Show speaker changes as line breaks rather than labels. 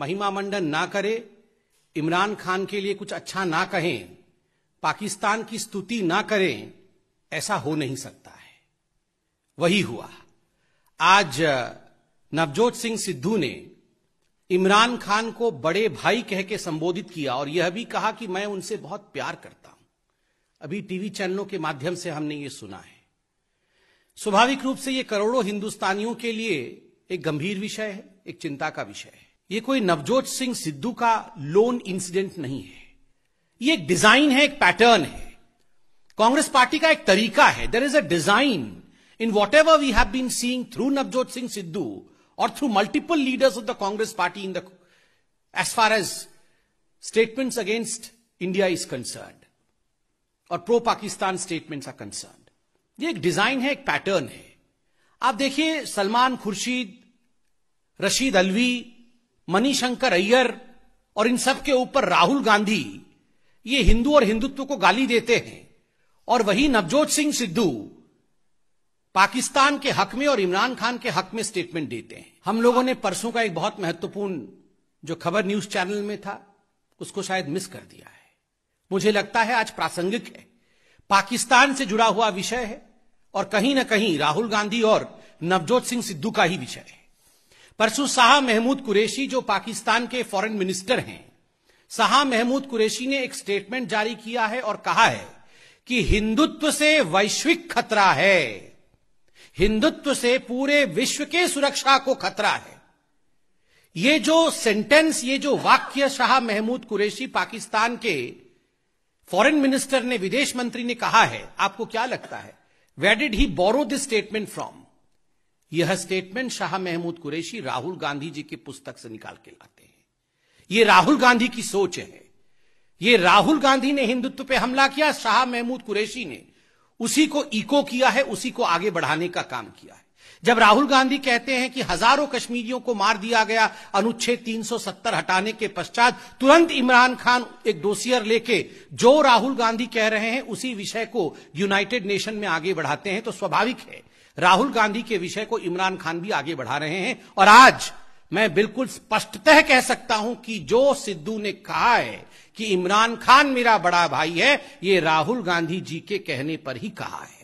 महिमा मंडन ना करे इमरान खान के लिए कुछ अच्छा ना कहें पाकिस्तान की स्तुति ना करें ऐसा हो नहीं सकता है वही हुआ आज नवजोत सिंह सिद्धू ने इमरान खान को बड़े भाई कह के संबोधित किया और यह भी कहा कि मैं उनसे बहुत प्यार करता हूं अभी टीवी चैनलों के माध्यम से हमने ये सुना है स्वाभाविक रूप से ये करोड़ों हिंदुस्तानियों के लिए एक गंभीर विषय है एक चिंता का विषय है ये कोई नवजोत सिंह सिद्धू का लोन इंसिडेंट नहीं है ये एक डिजाइन है एक पैटर्न है कांग्रेस पार्टी का एक तरीका है there is a design in whatever we have been seeing through Navjot Singh Sidhu और through multiple leaders of the Congress party in the as far as statement against India is concern और pro Pakistan statements are concern ये एक design है एक pattern है आप देखिए सलमान खुर्शीद रशीद अलवी मनीशंकर अय्यर और इन सब के ऊपर राहुल गांधी ये हिंदू और हिंदुत्व को गाली देते हैं और वही नवजोत सिंह सिद्धू पाकिस्तान के हक में और इमरान खान के हक में स्टेटमेंट देते हैं हम लोगों ने परसों का एक बहुत महत्वपूर्ण जो खबर न्यूज चैनल में था उसको शायद मिस कर दिया है मुझे लगता है आज प्रासंगिक है पाकिस्तान से जुड़ा हुआ विषय है और कहीं ना कहीं राहुल गांधी और नवजोत सिंह सिद्धू का ही विषय है परसों शाह महमूद कुरैशी जो पाकिस्तान के फॉरेन मिनिस्टर हैं शाह महमूद कुरैशी ने एक स्टेटमेंट जारी किया है और कहा है कि हिंदुत्व से वैश्विक खतरा है हिंदुत्व से पूरे विश्व के सुरक्षा को खतरा है ये जो सेंटेंस ये जो वाक्य शाह महमूद कुरैशी पाकिस्तान के फॉरेन मिनिस्टर ने विदेश मंत्री ने कहा है आपको क्या लगता है where did he borrow this statement from यह स्टेटमेंट शाह महमूद कुरैशी राहुल गांधी जी की पुस्तक से निकाल के लाते हैं ये राहुल गांधी की सोच है ये राहुल गांधी ने हिंदुत्व पे हमला किया शाह महमूद कुरैशी ने उसी को इको किया है उसी को आगे बढ़ाने का काम किया है जब राहुल गांधी कहते हैं कि हजारों कश्मीरियों को मार दिया गया अनुच्छेद 370 हटाने के पश्चात तुरंत इमरान खान एक डोसियर लेके जो राहुल गांधी कह रहे हैं उसी विषय को यूनाइटेड नेशन में आगे बढ़ाते हैं तो स्वाभाविक है राहुल गांधी के विषय को इमरान खान भी आगे बढ़ा रहे हैं और आज मैं बिल्कुल स्पष्टतः कह सकता हूं कि जो सिद्धू ने कहा है कि इमरान खान मेरा बड़ा भाई है ये राहुल गांधी जी के कहने पर ही कहा है